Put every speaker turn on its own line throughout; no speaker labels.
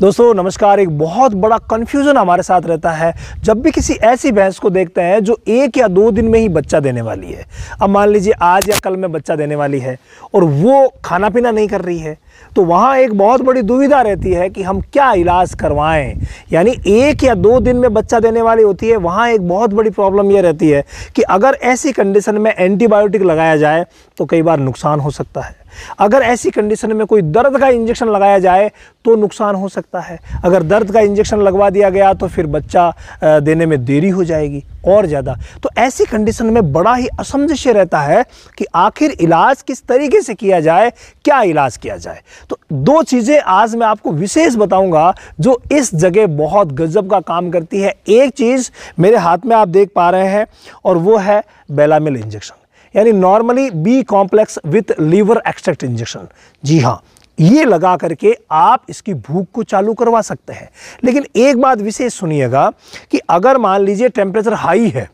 दोस्तों नमस्कार एक बहुत बड़ा कन्फ्यूज़न हमारे साथ रहता है जब भी किसी ऐसी भैंस को देखते हैं जो एक या दो दिन में ही बच्चा देने वाली है अब मान लीजिए आज या कल में बच्चा देने वाली है और वो खाना पीना नहीं कर रही है तो वहाँ एक बहुत बड़ी दुविधा रहती है कि हम क्या इलाज करवाएं यानी एक या दो दिन में बच्चा देने वाली होती है वहाँ एक बहुत बड़ी प्रॉब्लम यह रहती है कि अगर ऐसी कंडीशन में एंटीबायोटिक लगाया जाए तो कई बार नुकसान हो सकता है अगर ऐसी कंडीशन में कोई दर्द का इंजेक्शन लगाया जाए तो नुकसान हो सकता है अगर दर्द का इंजेक्शन लगवा दिया गया तो फिर बच्चा देने में देरी हो जाएगी और ज़्यादा तो ऐसी कंडीशन में बड़ा ही असमंजस्य रहता है कि आखिर इलाज किस तरीके से किया जाए क्या इलाज किया जाए तो दो चीज़ें आज मैं आपको विशेष बताऊंगा जो इस जगह बहुत गजब का काम करती है एक चीज़ मेरे हाथ में आप देख पा रहे हैं और वो है बेलामिल इंजेक्शन यानी normally B complex with liver extract injection जी हाँ ये लगा करके आप इसकी भूख को चालू करवा सकते हैं लेकिन एक बात विशेष सुनिएगा कि अगर मान लीजिए टेम्परेचर हाई है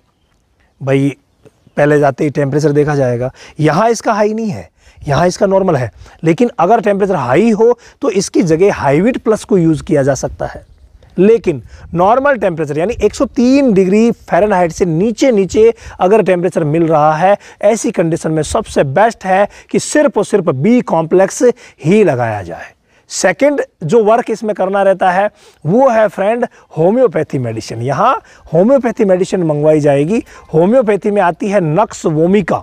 भाई पहले जाते ही टेम्परेचर देखा जाएगा यहाँ इसका हाई नहीं है यहाँ इसका नॉर्मल है लेकिन अगर टेम्परेचर हाई हो तो इसकी जगह हाईविट प्लस को यूज़ किया जा सकता है लेकिन नॉर्मल टेम्परेचर यानी 103 डिग्री फ़ारेनहाइट से नीचे नीचे अगर टेम्परेचर मिल रहा है ऐसी कंडीशन में सबसे बेस्ट है कि सिर्फ और सिर्फ बी कॉम्प्लेक्स ही लगाया जाए सेकंड जो वर्क इसमें करना रहता है वो है फ्रेंड होम्योपैथी मेडिसिन यहाँ होम्योपैथी मेडिसिन मंगवाई जाएगी होम्योपैथी में आती है नक्स वोमिका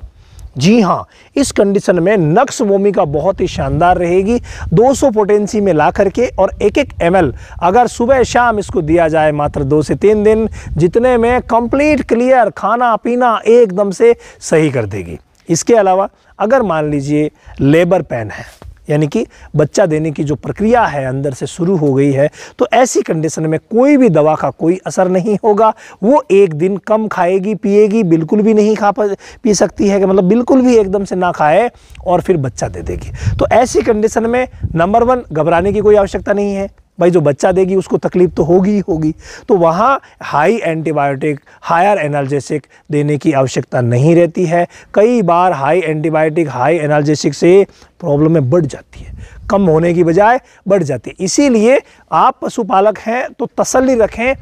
जी हाँ इस कंडीशन में नक्स भूमिका बहुत ही शानदार रहेगी 200 पोटेंसी में ला करके और एक एक एम अगर सुबह शाम इसको दिया जाए मात्र दो से तीन दिन जितने में कंप्लीट क्लियर खाना पीना एकदम से सही कर देगी इसके अलावा अगर मान लीजिए लेबर पेन है यानी कि बच्चा देने की जो प्रक्रिया है अंदर से शुरू हो गई है तो ऐसी कंडीशन में कोई भी दवा का कोई असर नहीं होगा वो एक दिन कम खाएगी पिएगी बिल्कुल भी नहीं खा पी सकती है कि मतलब बिल्कुल भी एकदम से ना खाए और फिर बच्चा दे देगी तो ऐसी कंडीशन में नंबर वन घबराने की कोई आवश्यकता नहीं है भाई जो बच्चा देगी उसको तकलीफ तो होगी ही होगी तो वहाँ हाई एंटीबायोटिक हायर एनाल्जेसिक देने की आवश्यकता नहीं रहती है कई बार हाई एंटीबायोटिक हाई एनर्जेसिक से प्रॉब्लम में बढ़ जाती है कम होने की बजाय बढ़ जाती है इसीलिए आप पशुपालक हैं तो तसल्ली रखें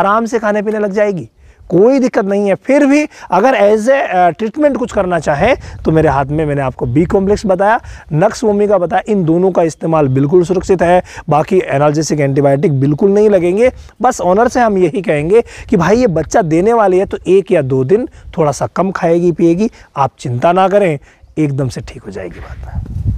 आराम से खाने पीने लग जाएगी कोई दिक्कत नहीं है फिर भी अगर एज ए ट्रीटमेंट कुछ करना चाहें तो मेरे हाथ में मैंने आपको बी कॉम्प्लेक्स बताया नक्स वोमी का बताया इन दोनों का इस्तेमाल बिल्कुल सुरक्षित है बाकी एनालजेसिक एंटीबायोटिक बिल्कुल नहीं लगेंगे बस ऑनर से हम यही कहेंगे कि भाई ये बच्चा देने वाली है तो एक या दो दिन थोड़ा सा कम खाएगी पिएगी आप चिंता ना करें एकदम से ठीक हो जाएगी बात